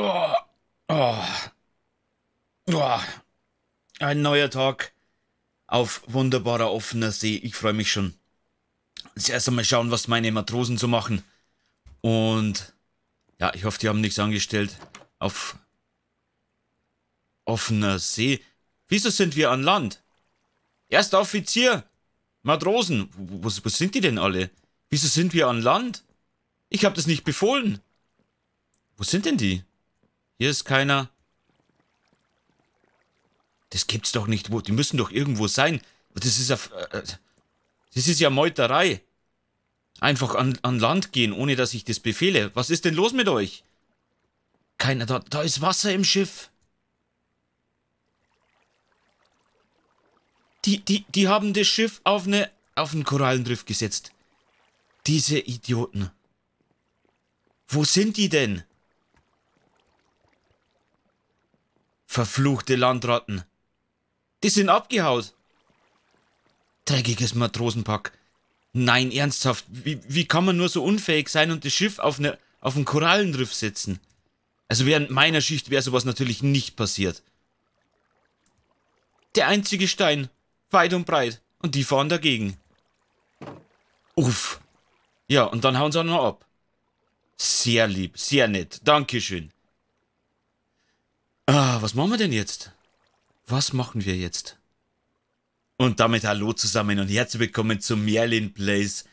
Oh, oh, oh, ein neuer Tag auf wunderbarer offener See. Ich freue mich schon. Zuerst einmal schauen, was meine Matrosen so machen. Und ja, ich hoffe, die haben nichts angestellt. Auf offener See. Wieso sind wir an Land? Erster Offizier! Matrosen! Wo, wo sind die denn alle? Wieso sind wir an Land? Ich habe das nicht befohlen. Wo sind denn die? Hier ist keiner. Das gibt's doch nicht. Die müssen doch irgendwo sein. Das ist ja... Äh, äh, das ist ja Meuterei. Einfach an, an Land gehen, ohne dass ich das befehle. Was ist denn los mit euch? Keiner da. Da ist Wasser im Schiff. Die, die, die haben das Schiff auf eine auf einen Korallendrift gesetzt. Diese Idioten. Wo sind die denn? Verfluchte Landratten. Die sind abgehaut. Dreckiges Matrosenpack. Nein, ernsthaft, wie, wie kann man nur so unfähig sein und das Schiff auf, ne, auf einen Korallenriff setzen? Also während meiner Schicht wäre sowas natürlich nicht passiert. Der einzige Stein, weit und breit, und die fahren dagegen. Uff. Ja, und dann hauen sie auch noch ab. Sehr lieb, sehr nett, Dankeschön. Ah, was machen wir denn jetzt? Was machen wir jetzt? Und damit hallo zusammen und herzlich willkommen zu Merlin Plays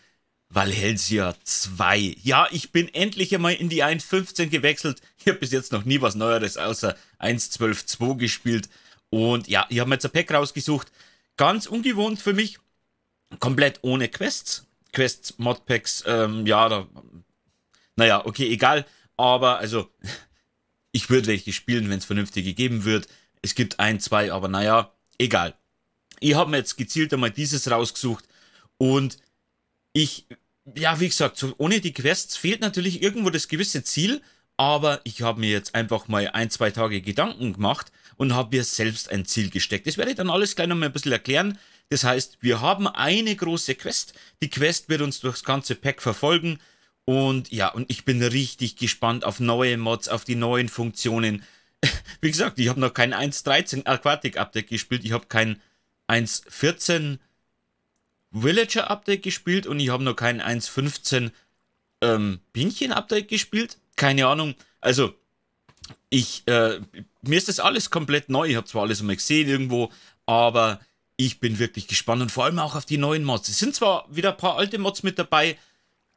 Valhelsia 2. Ja, ich bin endlich einmal in die 1.15 gewechselt. Ich habe bis jetzt noch nie was Neueres außer 1.12.2 gespielt. Und ja, ich habe mir jetzt ein Pack rausgesucht. Ganz ungewohnt für mich. Komplett ohne Quests. Quests, Modpacks, ähm, ja, da... Naja, okay, egal. Aber, also... Ich würde welche spielen, wenn es vernünftige geben wird. Es gibt ein, zwei, aber naja, egal. Ich habe mir jetzt gezielt einmal dieses rausgesucht und ich, ja, wie gesagt, so ohne die Quests fehlt natürlich irgendwo das gewisse Ziel, aber ich habe mir jetzt einfach mal ein, zwei Tage Gedanken gemacht und habe mir selbst ein Ziel gesteckt. Das werde ich dann alles gleich nochmal ein bisschen erklären. Das heißt, wir haben eine große Quest. Die Quest wird uns durchs ganze Pack verfolgen. Und ja, und ich bin richtig gespannt auf neue Mods, auf die neuen Funktionen. Wie gesagt, ich habe noch kein 1.13 Aquatic-Update gespielt, ich habe kein 1.14 Villager-Update gespielt und ich habe noch kein 1.15 ähm, Bienchen-Update gespielt. Keine Ahnung. Also, ich, äh, mir ist das alles komplett neu. Ich habe zwar alles immer gesehen irgendwo, aber ich bin wirklich gespannt und vor allem auch auf die neuen Mods. Es sind zwar wieder ein paar alte Mods mit dabei,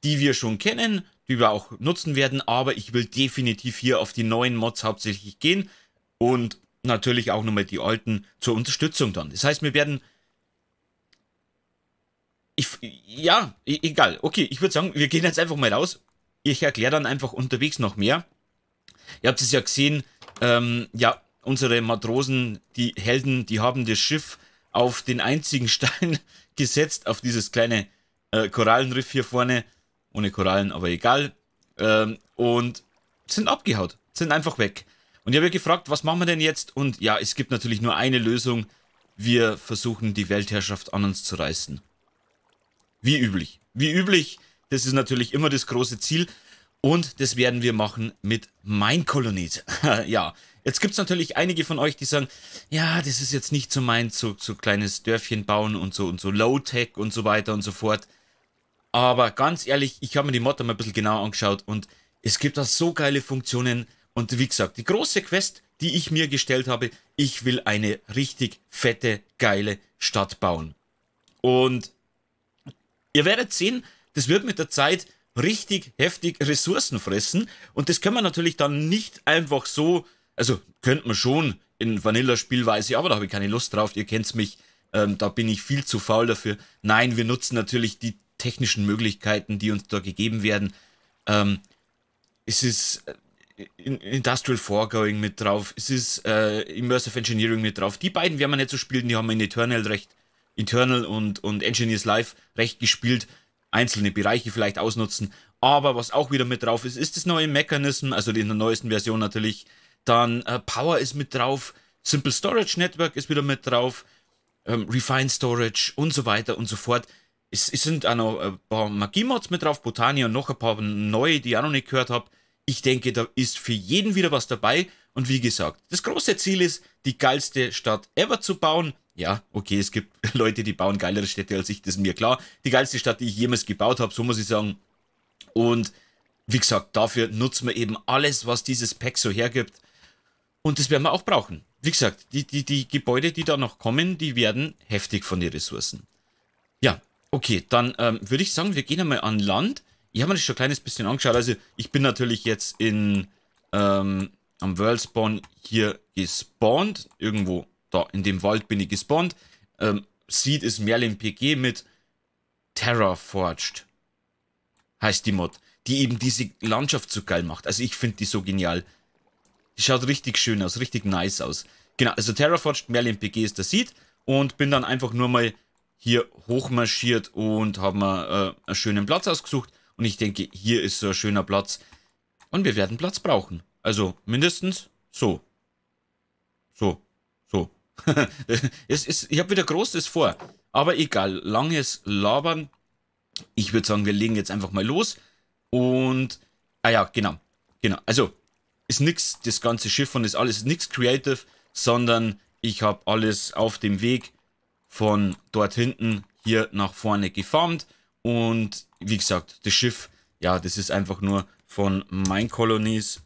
die wir schon kennen, die wir auch nutzen werden, aber ich will definitiv hier auf die neuen Mods hauptsächlich gehen und natürlich auch nochmal die alten zur Unterstützung dann. Das heißt, wir werden... Ich, ja, e-, egal. Okay, ich würde sagen, wir gehen jetzt einfach mal raus. Ich erkläre dann einfach unterwegs noch mehr. Ihr habt es ja gesehen, ähm, ja, unsere Matrosen, die Helden, die haben das Schiff auf den einzigen Stein gesetzt, auf dieses kleine äh, Korallenriff hier vorne. Ohne Korallen, aber egal. Ähm, und sind abgehaut. Sind einfach weg. Und ich habe gefragt, was machen wir denn jetzt? Und ja, es gibt natürlich nur eine Lösung. Wir versuchen, die Weltherrschaft an uns zu reißen. Wie üblich. Wie üblich. Das ist natürlich immer das große Ziel. Und das werden wir machen mit Mein Kolonit. ja, jetzt gibt es natürlich einige von euch, die sagen, ja, das ist jetzt nicht so mein, so, so kleines Dörfchen bauen und so und so Low-Tech und so weiter und so fort. Aber ganz ehrlich, ich habe mir die Mod mal ein bisschen genauer angeschaut und es gibt da so geile Funktionen. Und wie gesagt, die große Quest, die ich mir gestellt habe, ich will eine richtig fette, geile Stadt bauen. Und ihr werdet sehen, das wird mit der Zeit richtig heftig Ressourcen fressen. Und das können wir natürlich dann nicht einfach so, also könnte man schon in Vanilla-Spielweise, aber da habe ich keine Lust drauf, ihr kennt mich, ähm, da bin ich viel zu faul dafür. Nein, wir nutzen natürlich die technischen Möglichkeiten, die uns da gegeben werden. Ähm, es ist äh, Industrial Foregoing mit drauf, es ist äh, Immersive Engineering mit drauf. Die beiden werden wir nicht so spielen, die haben wir in Eternal recht, Eternal und, und Engineers Live recht gespielt. Einzelne Bereiche vielleicht ausnutzen. Aber was auch wieder mit drauf ist, ist das neue Mechanism, also in der neuesten Version natürlich. Dann äh, Power ist mit drauf, Simple Storage Network ist wieder mit drauf, ähm, Refined Storage und so weiter und so fort. Es, es, sind auch noch ein paar Magie-Mods mit drauf, Botania und noch ein paar neue, die ich auch noch nicht gehört habe. Ich denke, da ist für jeden wieder was dabei. Und wie gesagt, das große Ziel ist, die geilste Stadt ever zu bauen. Ja, okay, es gibt Leute, die bauen geilere Städte als ich, das ist mir klar. Die geilste Stadt, die ich jemals gebaut habe, so muss ich sagen. Und wie gesagt, dafür nutzen wir eben alles, was dieses Pack so hergibt. Und das werden wir auch brauchen. Wie gesagt, die, die, die Gebäude, die da noch kommen, die werden heftig von den Ressourcen. Ja, Okay, dann ähm, würde ich sagen, wir gehen einmal an Land. Ich habe mir das schon ein kleines bisschen angeschaut. Also ich bin natürlich jetzt in ähm, am Worldspawn hier gespawnt. Irgendwo da in dem Wald bin ich gespawnt. Ähm, Seed ist Merlin PG mit Terra Forged. Heißt die Mod. Die eben diese Landschaft so geil macht. Also ich finde die so genial. Die schaut richtig schön aus, richtig nice aus. Genau, also Terraforged, Merlin PG ist der Seed. Und bin dann einfach nur mal hier hochmarschiert und haben äh, einen schönen Platz ausgesucht. Und ich denke, hier ist so ein schöner Platz. Und wir werden Platz brauchen. Also mindestens so. So. So. es ist, ich habe wieder Großes vor. Aber egal, langes Labern. Ich würde sagen, wir legen jetzt einfach mal los. Und, ah ja, genau. Genau, also ist nichts, das ganze Schiff und ist alles nichts creative, sondern ich habe alles auf dem Weg von dort hinten hier nach vorne gefarmt. Und wie gesagt, das Schiff, ja, das ist einfach nur von Mine Colonies.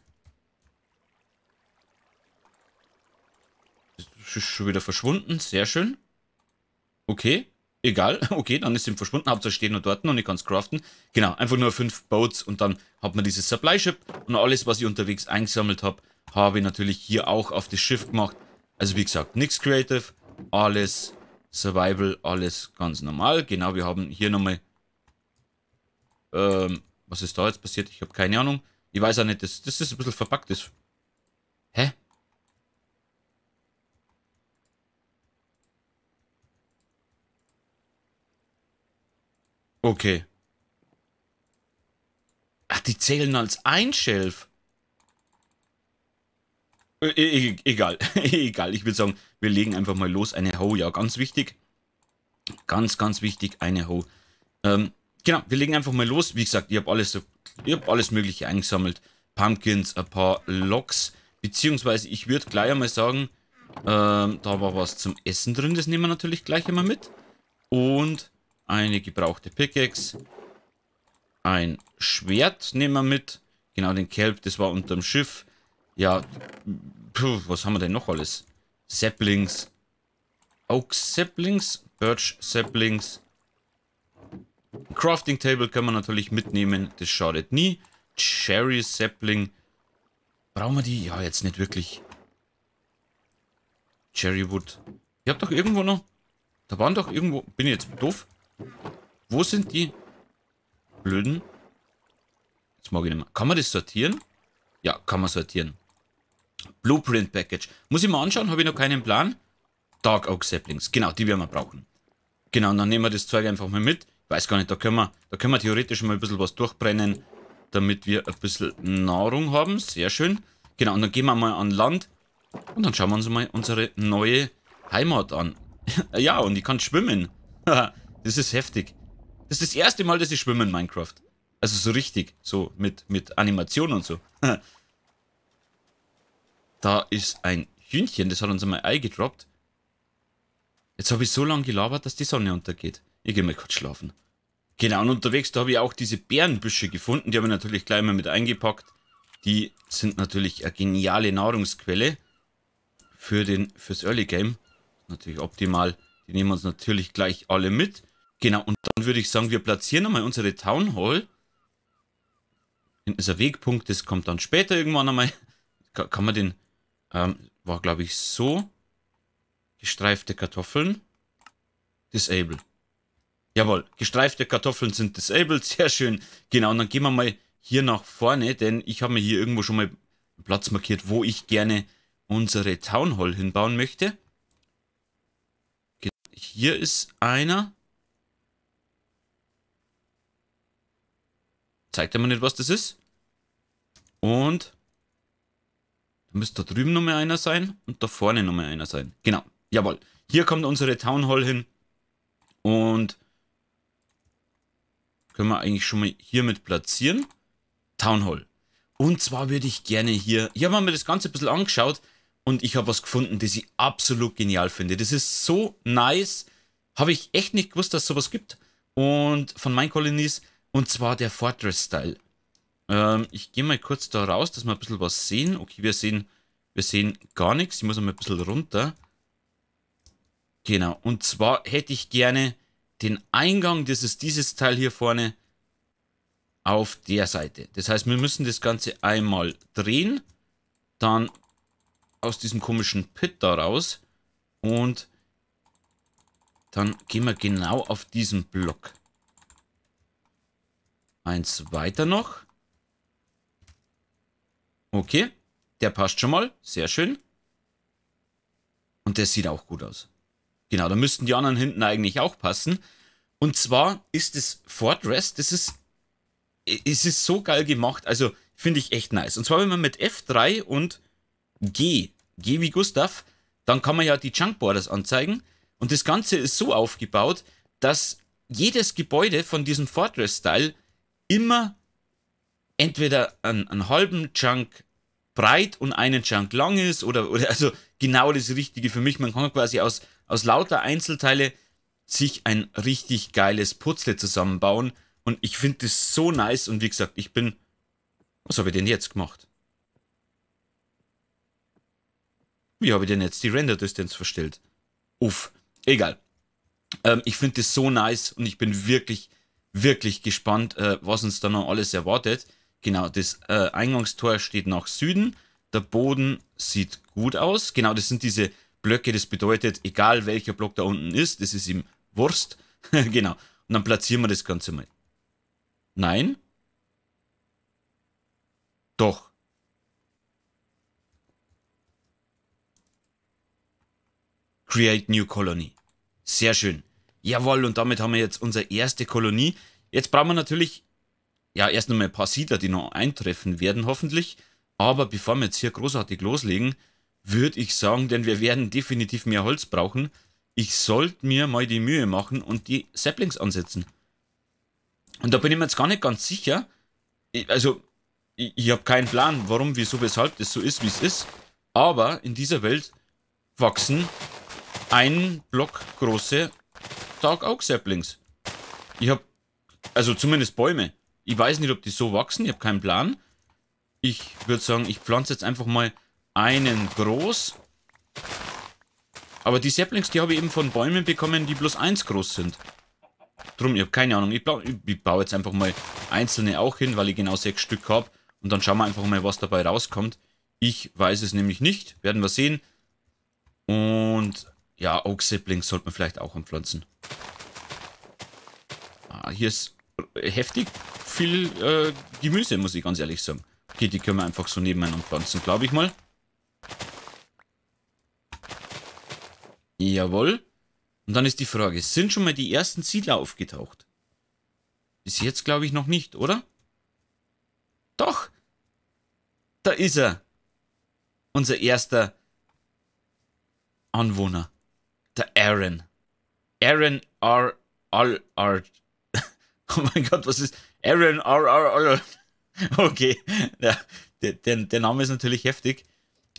Das ist schon wieder verschwunden, sehr schön. Okay, egal. Okay, dann ist es verschwunden. Hauptsache steht nur dort und ich kann es craften. Genau, einfach nur fünf Boats und dann hat man dieses Supply Ship. Und alles, was ich unterwegs eingesammelt habe, habe ich natürlich hier auch auf das Schiff gemacht. Also wie gesagt, nichts Creative, alles Survival alles ganz normal. Genau, wir haben hier nochmal... Ähm, was ist da jetzt passiert? Ich habe keine Ahnung. Ich weiß auch nicht, das, das ist ein bisschen verpackt. Das, hä? Okay. Ach, die zählen als ein Shelf. Äh, e-, e egal, egal. Ich würde sagen, wir legen einfach mal los. Eine Ho, ja, ganz wichtig. Ganz, ganz wichtig, eine Ho. Ähm, genau, wir legen einfach mal los. Wie gesagt, ich habe alles, hab alles Mögliche eingesammelt. Pumpkins, ein paar Loks. Beziehungsweise, ich würde gleich einmal sagen, ähm, da war was zum Essen drin. Das nehmen wir natürlich gleich einmal mit. Und eine gebrauchte Pickaxe. Ein Schwert nehmen wir mit. Genau, den Kelb, das war unterm Schiff. Ja, puh, was haben wir denn noch alles? Saplings. Oak Saplings, Birch Saplings. Crafting Table können wir natürlich mitnehmen, das schadet nie. Cherry Sapling. Brauchen wir die? Ja, jetzt nicht wirklich. Cherrywood. Ich hab doch irgendwo noch... Da waren doch irgendwo... Bin ich jetzt doof? Wo sind die blöden? Jetzt mag ich nicht mehr. Kann man das sortieren? Ja, kann man sortieren. Blueprint Package. Muss ich mal anschauen, habe ich noch keinen Plan. Dark Oak Saplings, genau, die werden wir brauchen. Genau, und dann nehmen wir das Zeug einfach mal mit. Ich weiß gar nicht, da können wir, da können wir theoretisch mal ein bisschen was durchbrennen, damit wir ein bisschen Nahrung haben. Sehr schön. Genau, und dann gehen wir mal an Land und dann schauen wir uns mal unsere neue Heimat an. ja, und ich kann schwimmen. das ist heftig. Das ist das erste Mal, dass ich schwimme in Minecraft. Also so richtig, so mit, mit Animation und so. Da ist ein Hühnchen, das hat uns einmal Ei gedroppt. Jetzt habe ich so lange gelabert, dass die Sonne untergeht. Ich gehe mal kurz schlafen. Genau, und unterwegs, da habe ich auch diese Bärenbüsche gefunden. Die habe ich natürlich gleich mal mit eingepackt. Die sind natürlich eine geniale Nahrungsquelle für den, fürs Early Game. Natürlich optimal. Die nehmen wir uns natürlich gleich alle mit. Genau, und dann würde ich sagen, wir platzieren einmal unsere Town Hall. Hinten ist ein Wegpunkt, das kommt dann später irgendwann einmal. Kann man den ähm, war, glaube ich, so. Gestreifte Kartoffeln. Disable. Jawohl, gestreifte Kartoffeln sind disabled. Sehr schön. Genau, und dann gehen wir mal hier nach vorne, denn ich habe mir hier irgendwo schon mal Platz markiert, wo ich gerne unsere Town Hall hinbauen möchte. Genau, hier ist einer. Zeigt er mir nicht, was das ist? Und da müsste da drüben nochmal einer sein und da vorne nochmal einer sein. Genau, jawohl. Hier kommt unsere Town Hall hin. Und können wir eigentlich schon mal hier mit platzieren. Town Hall. Und zwar würde ich gerne hier... Ich habe mir das Ganze ein bisschen angeschaut und ich habe was gefunden, das ich absolut genial finde. Das ist so nice. Habe ich echt nicht gewusst, dass es sowas gibt. Und von meinen Colonies. Und zwar der Fortress-Style. Ähm, ich gehe mal kurz da raus, dass wir ein bisschen was sehen. Okay, wir sehen, wir sehen gar nichts. Ich muss mal ein bisschen runter. Genau, und zwar hätte ich gerne den Eingang, das ist dieses Teil hier vorne, auf der Seite. Das heißt, wir müssen das Ganze einmal drehen, dann aus diesem komischen Pit da raus und dann gehen wir genau auf diesen Block. Eins weiter noch. Okay, der passt schon mal. Sehr schön. Und der sieht auch gut aus. Genau, da müssten die anderen hinten eigentlich auch passen. Und zwar ist das Fortress, das ist, es ist so geil gemacht. Also finde ich echt nice. Und zwar, wenn man mit F3 und G, G wie Gustav, dann kann man ja die Junk Borders anzeigen. Und das Ganze ist so aufgebaut, dass jedes Gebäude von diesem Fortress-Style immer entweder einen, einen halben Chunk breit und einen Chunk lang ist oder, oder also genau das Richtige für mich. Man kann quasi aus, aus lauter Einzelteile sich ein richtig geiles Putzle zusammenbauen und ich finde das so nice und wie gesagt, ich bin... Was habe ich denn jetzt gemacht? Wie habe ich denn jetzt die Render-Distance verstellt? Uff, egal. Ähm, ich finde das so nice und ich bin wirklich, wirklich gespannt, äh, was uns da noch alles erwartet. Genau, das äh, Eingangstor steht nach Süden. Der Boden sieht gut aus. Genau, das sind diese Blöcke. Das bedeutet, egal welcher Block da unten ist, das ist ihm Wurst. genau. Und dann platzieren wir das Ganze mal. Nein? Doch. Create New Colony. Sehr schön. Jawohl, und damit haben wir jetzt unsere erste Kolonie. Jetzt brauchen wir natürlich ja erst noch mal ein paar Siedler, die noch eintreffen werden, hoffentlich. Aber bevor wir jetzt hier großartig loslegen, würde ich sagen, denn wir werden definitiv mehr Holz brauchen, ich sollte mir mal die Mühe machen und die Saplings ansetzen. Und da bin ich mir jetzt gar nicht ganz sicher. Ich, also, ich, ich habe keinen Plan, warum, wieso, weshalb das so ist, wie es ist. Aber in dieser Welt wachsen ein Block große Dark Oak Saplings. Ich habe, also zumindest Bäume. Ich weiß nicht, ob die so wachsen. Ich habe keinen Plan. Ich würde sagen, ich pflanze jetzt einfach mal einen groß. Aber die Saplings, die habe ich eben von Bäumen bekommen, die bloß eins groß sind. Drum, ich habe keine Ahnung. Ich, ich, ich baue jetzt einfach mal einzelne auch hin, weil ich genau sechs Stück habe. Und dann schauen wir einfach mal, was dabei rauskommt. Ich weiß es nämlich nicht. Werden wir sehen. Und ja, Oak Saplings sollte man vielleicht auch anpflanzen. Ah, hier ist heftig viel äh, Gemüse, muss ich ganz ehrlich sagen. Okay, die können wir einfach so nebeneinander pflanzen, glaube ich mal. Jawohl. Und dann ist die Frage, sind schon mal die ersten Siedler aufgetaucht? Bis jetzt glaube ich noch nicht, oder? Doch. Da ist er. Unser erster Anwohner. Der Aaron. Aaron R. Al Art. Oh mein Gott, was ist. Aaron R. R. R. Okay, ja, der, der, Name ist natürlich heftig.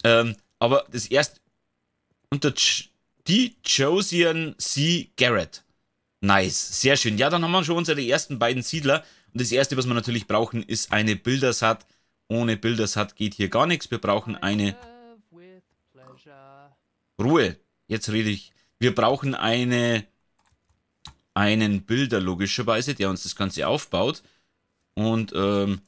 Ähm, aber das erst unter die Josian C. Garrett. Nice, sehr schön. Ja, dann haben wir schon unsere ersten beiden Siedler. Und das erste, was wir natürlich brauchen, ist eine Bildersat. Ohne Bildersat geht hier gar nichts. Wir brauchen eine Ruhe. Jetzt rede ich. Wir brauchen eine, einen Bilder logischerweise, der uns das Ganze aufbaut. Und ähm,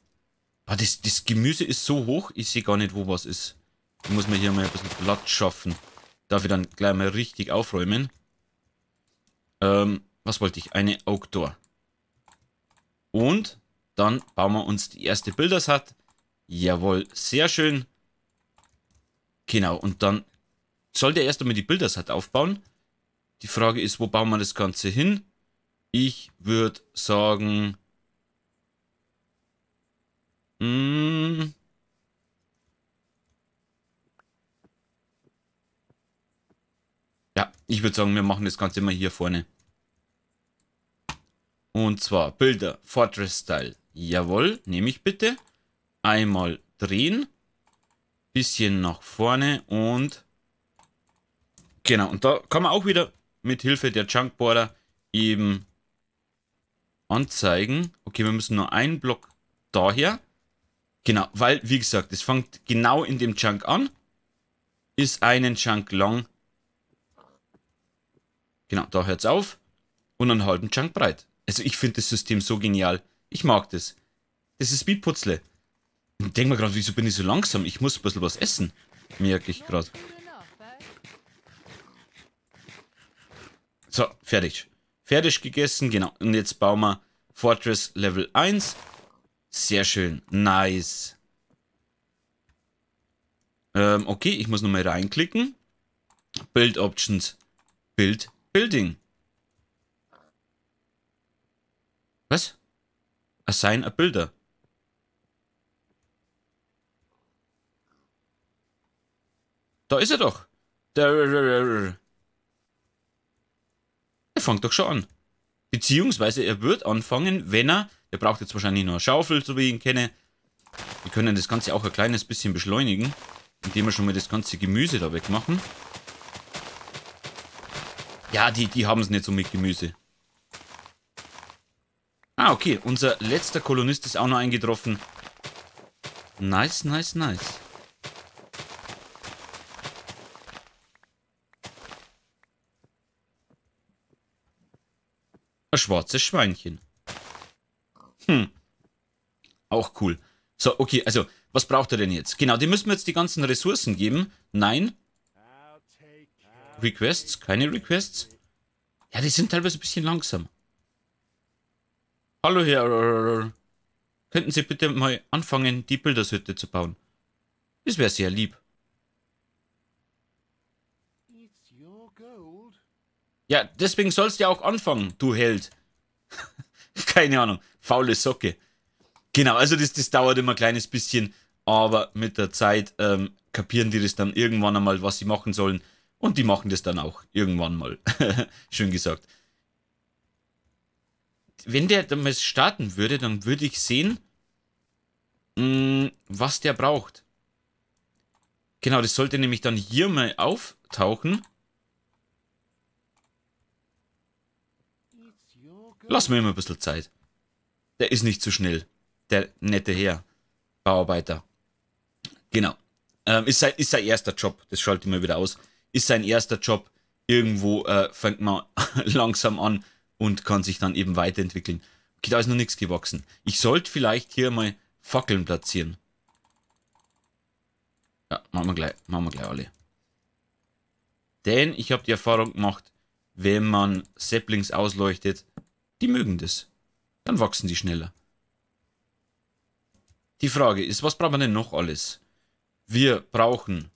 ah, das, das Gemüse ist so hoch, ich sehe gar nicht, wo was ist. Ich muss mir hier mal ein bisschen Platz schaffen. Darf ich dann gleich mal richtig aufräumen. Ähm, was wollte ich? Eine Outdoor. Und dann bauen wir uns die erste Bildersat. Jawohl, sehr schön. Genau, und dann sollte er erst einmal die Bildersat aufbauen. Die Frage ist, wo bauen wir das Ganze hin? Ich würde sagen, Mm. Ja, ich würde sagen, wir machen das Ganze mal hier vorne. Und zwar Bilder, Fortress Style. Jawohl, nehme ich bitte. Einmal drehen. Bisschen nach vorne und... Genau, und da kann man auch wieder mit Hilfe der Junk Border eben anzeigen. Okay, wir müssen nur einen Block daher. Genau, weil, wie gesagt, es fängt genau in dem Chunk an, ist einen Chunk lang. Genau, da hört es auf und einen halben Chunk breit. Also ich finde das System so genial. Ich mag das. Das ist Speedputzle. Ich denke mir gerade, wieso bin ich so langsam? Ich muss ein bisschen was essen, merke ich gerade. So, fertig. Fertig gegessen, genau. Und jetzt bauen wir Fortress Level 1. Sehr schön. Nice. Ähm, okay, ich muss nochmal reinklicken. Build Options. Build Building. Was? Assign a Builder. Da ist er doch. Der, fängt doch schon an. Beziehungsweise er wird anfangen, wenn er Ihr braucht jetzt wahrscheinlich nur eine Schaufel, so wie ich ihn kenne. Wir können das Ganze auch ein kleines bisschen beschleunigen, indem wir schon mal das ganze Gemüse da wegmachen. Ja, die, die haben es nicht so mit Gemüse. Ah, okay. Unser letzter Kolonist ist auch noch eingetroffen. Nice, nice, nice. Ein schwarzes Schweinchen. Hm. Auch cool. So, okay, also, was braucht er denn jetzt? Genau, die müssen wir jetzt die ganzen Ressourcen geben. Nein. Requests? Keine Requests? Ja, die sind teilweise ein bisschen langsam. Hallo Herr. Könnten Sie bitte mal anfangen, die Bildershütte zu bauen? Das wäre sehr lieb. Ja, deswegen sollst du ja auch anfangen, du Held. Keine Ahnung faule Socke. Genau, also das, das dauert immer ein kleines bisschen, aber mit der Zeit ähm, kapieren die das dann irgendwann einmal, was sie machen sollen. Und die machen das dann auch irgendwann mal. Schön gesagt. Wenn der damals starten würde, dann würde ich sehen, mh, mm, was der braucht. Genau, das sollte nämlich dann hier mal auftauchen. Lass mir immer ein bisschen Zeit. Der ist nicht zu schnell. Der nette Herr. Bauarbeiter. Genau. Ähm, ist, sein, ist sein erster Job. Das schalte ich mal wieder aus. Ist sein erster Job. Irgendwo äh, fängt man langsam an und kann sich dann eben weiterentwickeln. Okay, da ist noch nichts gewachsen. Ich sollte vielleicht hier mal Fackeln platzieren. Ja, machen wir gleich, machen wir gleich alle. Denn ich habe die Erfahrung gemacht, wenn man Saplings ausleuchtet, die mögen das dann wachsen die schneller. Die Frage ist, was brauchen wir denn noch alles? Wir brauchen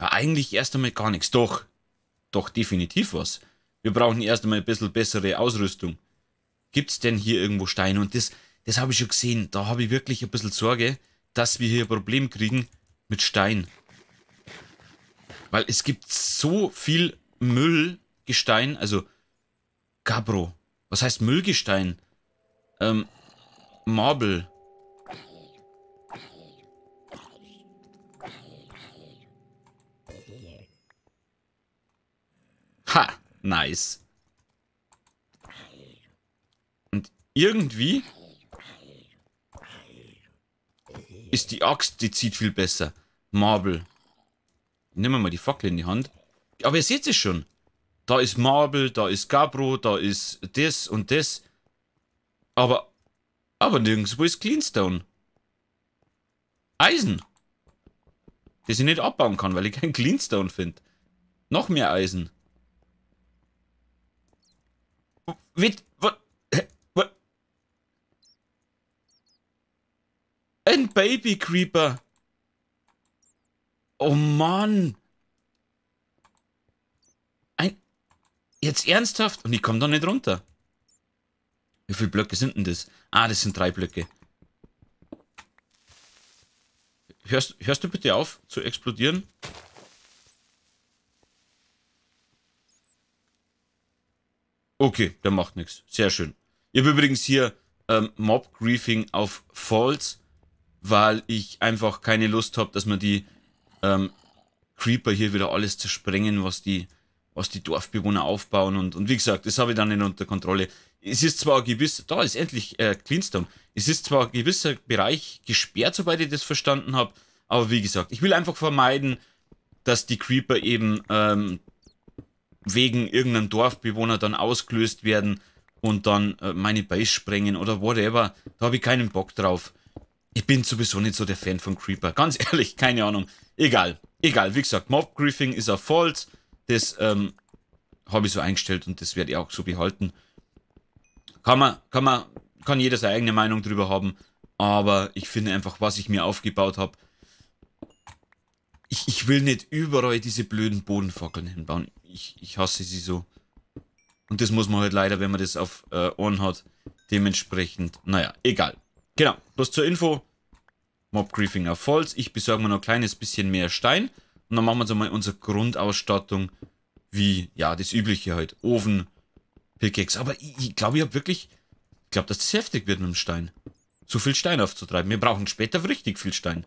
ja, eigentlich erst einmal gar nichts. Doch, doch definitiv was. Wir brauchen erst einmal ein bisschen bessere Ausrüstung. Gibt es denn hier irgendwo Steine? Und das, das habe ich schon gesehen. Da habe ich wirklich ein bisschen Sorge, dass wir hier ein Problem kriegen mit Stein. Weil es gibt so viel Müllgestein, also Gabro. Was heißt Müllgestein? Ähm, Morbel. Ha, nice. Und irgendwie ist die Axt, die zieht viel besser. Marble. Nehmen wir mal die Fackel in die Hand. Aber ihr seht es schon. Da ist Marble, da ist Gabro, da ist das und das. Aber, aber nirgendwo ist Cleanstone. Eisen. Das ich nicht abbauen kann, weil ich keinen Cleanstone finde. Noch mehr Eisen. Wit, what, what? Ein Baby Creeper. Oh Mann. Ein, jetzt ernsthaft? Und ich komme da nicht runter. Wie viele Blöcke sind denn das? Ah, das sind drei Blöcke. Hörst, hörst du bitte auf zu explodieren? Okay, der macht nichts. Sehr schön. Ich habe übrigens hier ähm, Mob Griefing auf False, weil ich einfach keine Lust habe, dass man die ähm, Creeper hier wieder alles zersprengen, was die, was die Dorfbewohner aufbauen. Und, und wie gesagt, das habe ich dann nicht unter Kontrolle es ist zwar gewiss, da ist endlich äh, Cleanstone, es ist zwar ein gewisser Bereich gesperrt, soweit ich das verstanden habe, aber wie gesagt, ich will einfach vermeiden, dass die Creeper eben ähm, wegen irgendeinem Dorfbewohner dann ausgelöst werden und dann äh, meine Base sprengen oder whatever. Da habe ich keinen Bock drauf. Ich bin sowieso nicht so der Fan von Creeper. Ganz ehrlich, keine Ahnung. Egal, egal. Wie gesagt, Mob-Griefing ist auf Fault. Das ähm, habe ich so eingestellt und das werde ich auch so behalten. Kann man, kann man, kann jeder seine eigene Meinung drüber haben, aber ich finde einfach, was ich mir aufgebaut habe, ich, ich will nicht überall diese blöden Bodenfackeln hinbauen. Ich, ich hasse sie so. Und das muss man halt leider, wenn man das auf äh, Ohren hat, dementsprechend, naja, egal. Genau, bloß zur Info, Mob Griefing auf Falls. Ich besorge mir noch ein kleines bisschen mehr Stein. Und dann machen wir uns einmal unsere Grundausstattung, wie, ja, das übliche halt. Ofen, Pickaxe. Aber ich glaube, ich, glaub, ich habe wirklich... Ich glaube, dass das heftig wird mit dem Stein. Zu viel Stein aufzutreiben. Wir brauchen später richtig viel Stein.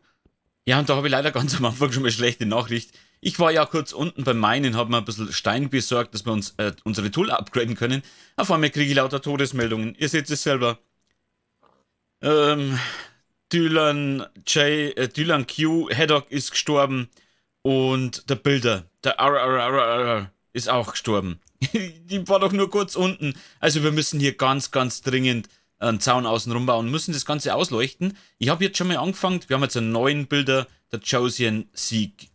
Ja, und da habe ich leider ganz am Anfang schon mal schlechte Nachricht. Ich war ja kurz unten beim Meinen, habe mir ein bisschen Stein besorgt, dass wir uns äh, unsere Tool upgraden können. Auf einmal kriege ich lauter Todesmeldungen. Ihr seht es selber. Ähm, Dylan J, äh, Dylan Q, Haddock ist gestorben und der Bilder, der RRRR ist auch gestorben. die war doch nur kurz unten. Also wir müssen hier ganz, ganz dringend einen Zaun außenrum bauen und müssen das Ganze ausleuchten. Ich habe jetzt schon mal angefangen. Wir haben jetzt einen neuen Bilder der Josian Sieg.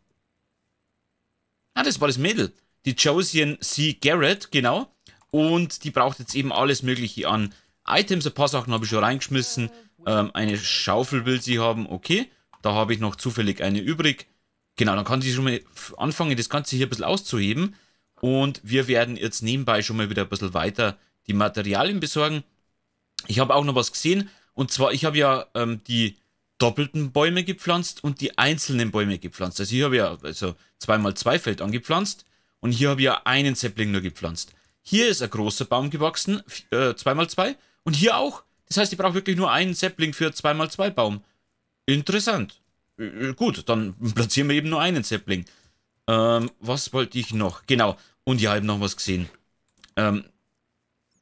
Ah, das war das Mädel. Die Josian C. Garrett, genau. Und die braucht jetzt eben alles Mögliche an Items. Ein paar Sachen habe ich schon reingeschmissen. Ähm, eine Schaufel will sie haben, okay. Da habe ich noch zufällig eine übrig. Genau, dann kann sie schon mal anfangen, das Ganze hier ein bisschen auszuheben. Und wir werden jetzt nebenbei schon mal wieder ein bisschen weiter die Materialien besorgen. Ich habe auch noch was gesehen. Und zwar, ich habe ja ähm, die doppelten Bäume gepflanzt und die einzelnen Bäume gepflanzt. Also hier habe ich ja also zweimal zwei Feld angepflanzt und hier habe ich ja einen Zeppling nur gepflanzt. Hier ist ein großer Baum gewachsen, äh, zweimal zwei und hier auch. Das heißt, ich brauche wirklich nur einen Zeppling für zweimal zwei Baum. Interessant. Äh, äh, gut, dann platzieren wir eben nur einen Zeppling. Ähm, was wollte ich noch? Genau. Und ja, ich habe noch was gesehen. Ähm,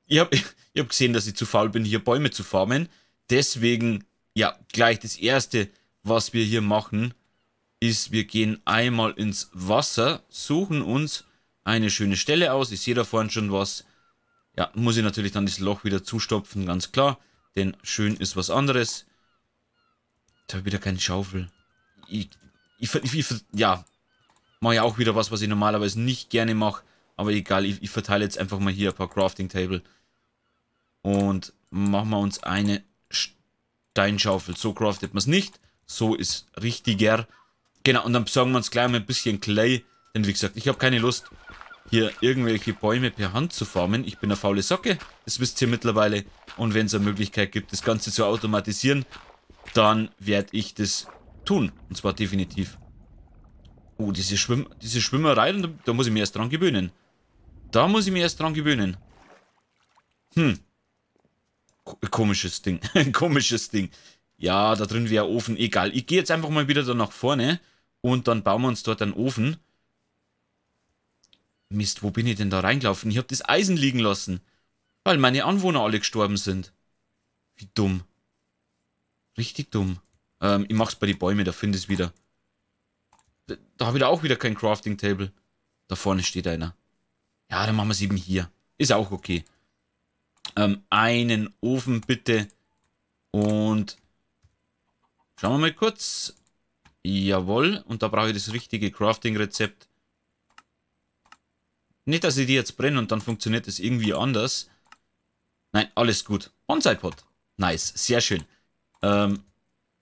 ich habe ich hab gesehen, dass ich zu faul bin, hier Bäume zu farmen. Deswegen, ja, gleich das Erste, was wir hier machen, ist, wir gehen einmal ins Wasser, suchen uns eine schöne Stelle aus. Ich sehe da vorne schon was. Ja, muss ich natürlich dann das Loch wieder zustopfen, ganz klar. Denn schön ist was anderes. Da habe ich wieder keine Schaufel. Ich, ich, ich, ja, mache ja auch wieder was, was ich normalerweise nicht gerne mache. Aber egal, ich, ich verteile jetzt einfach mal hier ein paar Crafting Table. Und machen wir uns eine Steinschaufel. So craftet man es nicht. So ist richtiger. Genau, und dann besorgen wir uns gleich mal ein bisschen Clay. Denn wie gesagt, ich habe keine Lust, hier irgendwelche Bäume per Hand zu farmen. Ich bin eine faule Socke, das wisst ihr mittlerweile. Und wenn es eine Möglichkeit gibt, das Ganze zu automatisieren, dann werde ich das tun. Und zwar definitiv. Oh, diese, Schwimm diese Schwimmerei, da, da muss ich mir erst dran gewöhnen. Da muss ich mir erst dran gewöhnen. Hm. komisches Ding. komisches Ding. Ja, da drin wäre Ofen. Egal. Ich gehe jetzt einfach mal wieder da nach vorne. Und dann bauen wir uns dort einen Ofen. Mist, wo bin ich denn da reingelaufen? Ich habe das Eisen liegen lassen. Weil meine Anwohner alle gestorben sind. Wie dumm. Richtig dumm. Ähm, ich mach's bei den Bäumen, da finde ich es wieder. Da, da habe ich da auch wieder kein Crafting Table. Da vorne steht einer. Ja, dann machen wir es eben hier. Ist auch okay. Ähm, einen Ofen bitte. Und schauen wir mal kurz. Jawohl. Und da brauche ich das richtige Crafting-Rezept. Nicht, dass ich die jetzt brenne und dann funktioniert das irgendwie anders. Nein, alles gut. Bonsai-Pot. Nice, sehr schön. Ähm,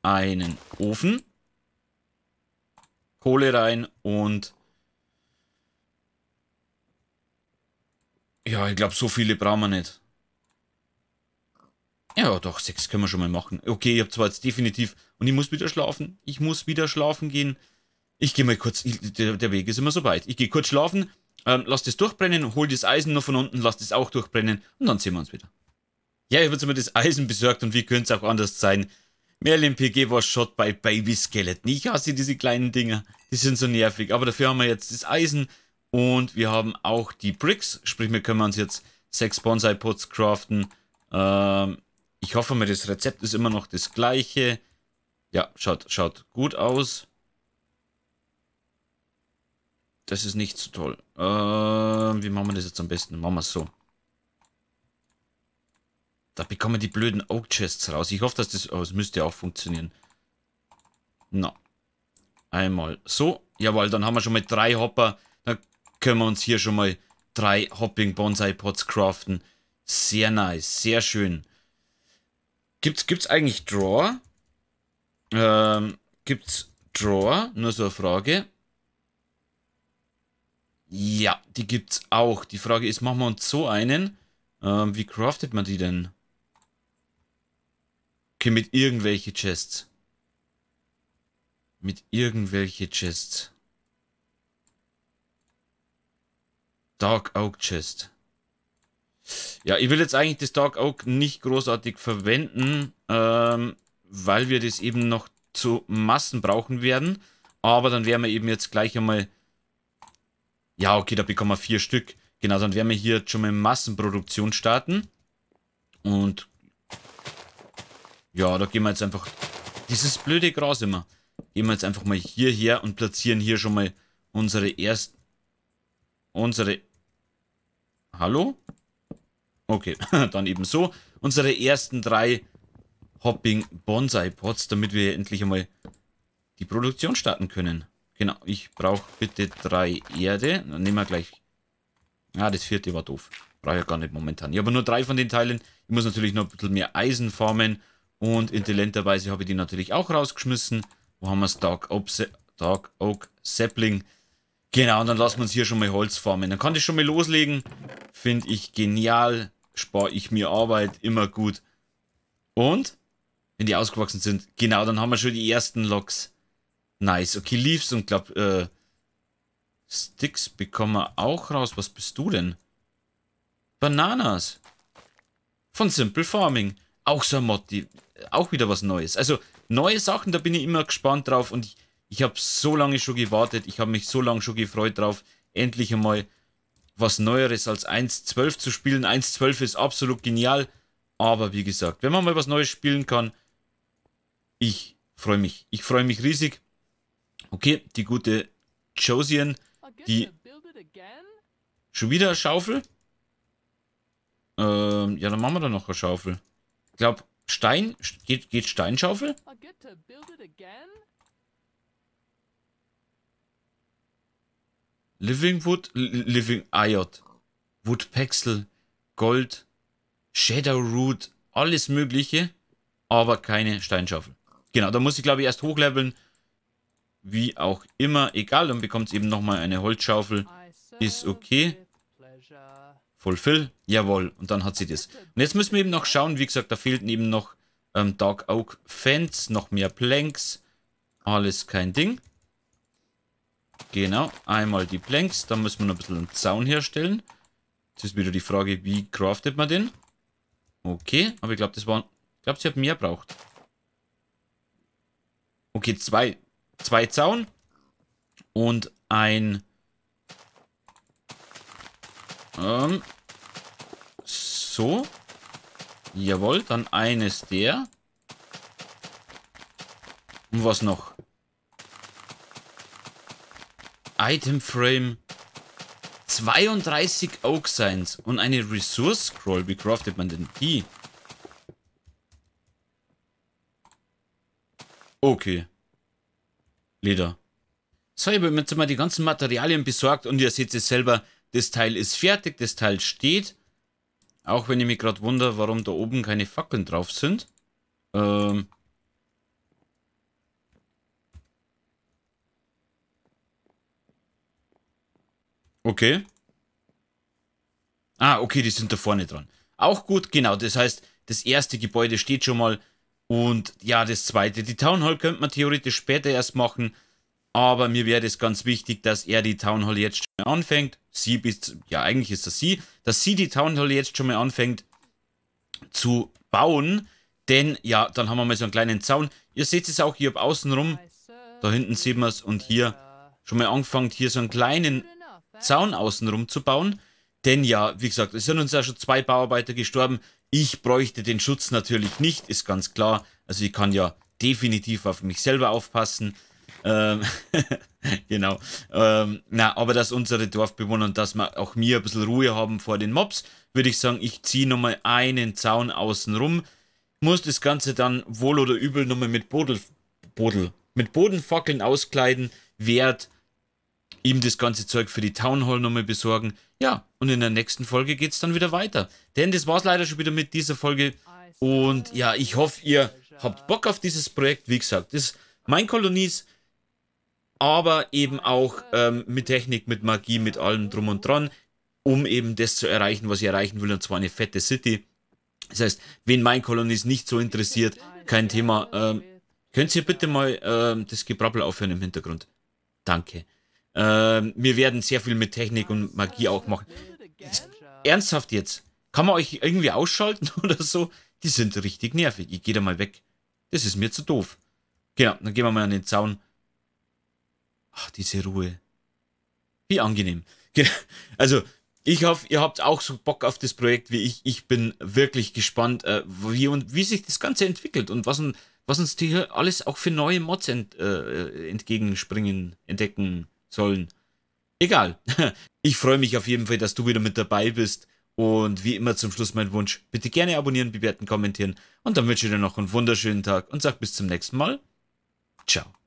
einen Ofen. Kohle rein und Ja, ich glaube, so viele brauchen wir nicht. Ja, doch, sechs können wir schon mal machen. Okay, ich habe zwar jetzt definitiv... Und ich muss wieder schlafen. Ich muss wieder schlafen gehen. Ich gehe mal kurz... Ich, der, der, Weg ist immer so weit. Ich gehe kurz schlafen, ähm, lass das durchbrennen, hol das Eisen noch von unten, lass das auch durchbrennen und dann sehen wir uns wieder. Ja, ich habe jetzt immer das Eisen besorgt und wie könnte es auch anders sein? Merlin PG war shot bei Baby Skeleton. Ich hasse diese kleinen Dinger. Die sind so nervig. Aber dafür haben wir jetzt das Eisen, und wir haben auch die Bricks, sprich wir können uns jetzt sechs Bonsai-Pots craften. Ähm, ich hoffe mal, das Rezept ist immer noch das gleiche. Ja, schaut, schaut gut aus. Das ist nicht so toll. Ähm, wie machen wir das jetzt am besten? Machen wir es so. Da bekommen die blöden Oak Chests raus. Ich hoffe, dass das... Oh, das müsste auch funktionieren. Na. Einmal so. Jawohl, dann haben wir schon mal drei Hopper können wir uns hier schon mal drei Hopping Bonsai Pots craften. Sehr nice, sehr schön. Gibt's, gibt's eigentlich Draw? Ähm, gibt's Draw? Nur so eine Frage. Ja, die gibt's auch. Die Frage ist, machen wir uns so einen? Ähm, wie craftet man die denn? Okay, mit irgendwelche Chests. Mit irgendwelche Chests. Dark Oak Chest. Ja, ich will jetzt eigentlich das Dark Oak nicht großartig verwenden, ähm, weil wir das eben noch zu Massen brauchen werden. Aber dann werden wir eben jetzt gleich einmal... Ja, okay, da bekommen wir vier Stück. Genau, dann werden wir hier jetzt schon mal Massenproduktion starten. Und... Ja, da gehen wir jetzt einfach... Dieses blöde Gras immer. Gehen wir jetzt einfach mal hierher und platzieren hier schon mal unsere ersten... Unsere Hallo? Okay, dann eben so. Unsere ersten drei Hopping Bonsai Pots, damit wir endlich einmal die Produktion starten können. Genau, ich brauche bitte drei Erde. Dann nehmen wir gleich... Ah, das vierte war doof. Brauche ich ja gar nicht momentan. Ich habe nur drei von den Teilen. Ich muss natürlich noch ein bisschen mehr Eisen farmen. Und intelligenterweise habe ich die natürlich auch rausgeschmissen. Wo haben wir es? Dark, Dark Oak Sapling. Genau, und dann lassen wir uns hier schon mal Holz formen. Dann kann ich schon mal loslegen. Finde ich genial. Spare ich mir Arbeit. Immer gut. Und? Wenn die ausgewachsen sind. Genau, dann haben wir schon die ersten Loks. Nice. Okay, Leaves und glaub, äh, Sticks bekommen wir auch raus. Was bist du denn? Bananas. Von Simple Farming. Auch so ein Mod, die, auch wieder was Neues. Also, neue Sachen, da bin ich immer gespannt drauf und ich, ich habe so lange schon gewartet. Ich habe mich so lange schon gefreut drauf, endlich einmal was Neueres als 1.12 zu spielen. 1.12 ist absolut genial. Aber wie gesagt, wenn man mal was Neues spielen kann, ich freue mich. Ich freue mich riesig. Okay, die gute Josian, die... Schon wieder eine Schaufel? Ähm, ja, dann machen wir da noch eine Schaufel. Ich glaube, Stein... Geht, geht Steinschaufel? Living Wood, Living Iot, Woodpexel, Gold, Shadow Root, alles mögliche, aber keine Steinschaufel. Genau, da muss ich glaube ich erst hochleveln, wie auch immer, egal, dann bekommt es eben nochmal eine Holzschaufel, ist okay. Fulfill, jawohl, und dann hat sie das. Und jetzt müssen wir eben noch schauen, wie gesagt, da fehlten eben noch ähm, Dark Oak Fans, noch mehr Planks, alles kein Ding. Genau, einmal die Planks. Dann müssen wir noch ein bisschen einen Zaun herstellen. Jetzt ist wieder die Frage, wie craftet man den? Okay, aber ich glaube, das waren... Ich glaube, sie hat mehr braucht. Okay, zwei. Zwei Zaun. Und ein... Ähm... So. Jawohl, dann eines der. Und was noch? Item Frame 32 Oak Signs und eine Resource Scroll. Wie craftet man denn die? Okay. Leder. So, ich habe mir jetzt mal die ganzen Materialien besorgt und ihr seht es selber, das Teil ist fertig, das Teil steht. Auch wenn ich mich gerade wundere, warum da oben keine Fackeln drauf sind. Ähm, Okay. Ah, okay, die sind da vorne dran. Auch gut, genau. Das heißt, das erste Gebäude steht schon mal. Und ja, das zweite. Die Town Hall könnte man theoretisch später erst machen. Aber mir wäre es ganz wichtig, dass er die Town Hall jetzt schon mal anfängt. Sie bis, ja, eigentlich ist das sie, dass sie die Town Hall jetzt schon mal anfängt zu bauen. Denn ja, dann haben wir mal so einen kleinen Zaun. Ihr seht es auch hier ab außen rum. Da hinten sieht man es. Und hier schon mal angefangen, hier so einen kleinen Zaun außenrum zu bauen. Denn ja, wie gesagt, es sind uns ja schon zwei Bauarbeiter gestorben. Ich bräuchte den Schutz natürlich nicht, ist ganz klar. Also ich kann ja definitiv auf mich selber aufpassen. Ähm genau. Ähm, na, aber dass unsere Dorfbewohner und dass wir auch mir ein bisschen Ruhe haben vor den Mobs, würde ich sagen, ich ziehe nochmal einen Zaun außenrum. Muss das Ganze dann wohl oder übel nochmal mit Bodel, Bodel, mit Bodenfackeln auskleiden. Wert ihm das ganze Zeug für die Town Hall nochmal besorgen. Ja, und in der nächsten Folge geht's dann wieder weiter. Denn das war's leider schon wieder mit dieser Folge. Und ja, ich hoffe, ihr habt Bock auf dieses Projekt. Wie gesagt, das ist mein Kolonies, aber eben auch ähm, mit Technik, mit Magie, mit allem drum und dran, um eben das zu erreichen, was ich erreichen will, und zwar eine fette City. Das heißt, wen mein Kolonies nicht so interessiert, kein Thema. Ähm, könnt ihr bitte mal ähm, das Gebrabbel aufhören im Hintergrund? Danke. Ähm, wir werden sehr viel mit Technik und Magie auch machen. Ernsthaft jetzt? Kann man euch irgendwie ausschalten oder so? Die sind richtig nervig. Ich gehe da mal weg. Das ist mir zu doof. Genau, dann gehen wir mal an den Zaun. Ach, diese Ruhe. Wie angenehm. Genau. Also, ich hoffe, ihr habt auch so Bock auf das Projekt wie ich. Ich bin wirklich gespannt, äh, wie, und, wie sich das Ganze entwickelt und was, was uns hier alles auch für neue Mods ent, äh, entgegenspringen, entdecken, sollen. Egal. Ich freue mich auf jeden Fall, dass du wieder mit dabei bist. Und wie immer zum Schluss mein Wunsch, bitte gerne abonnieren, bewerten, kommentieren. Und dann wünsche ich dir noch einen wunderschönen Tag und sag bis zum nächsten Mal. Ciao.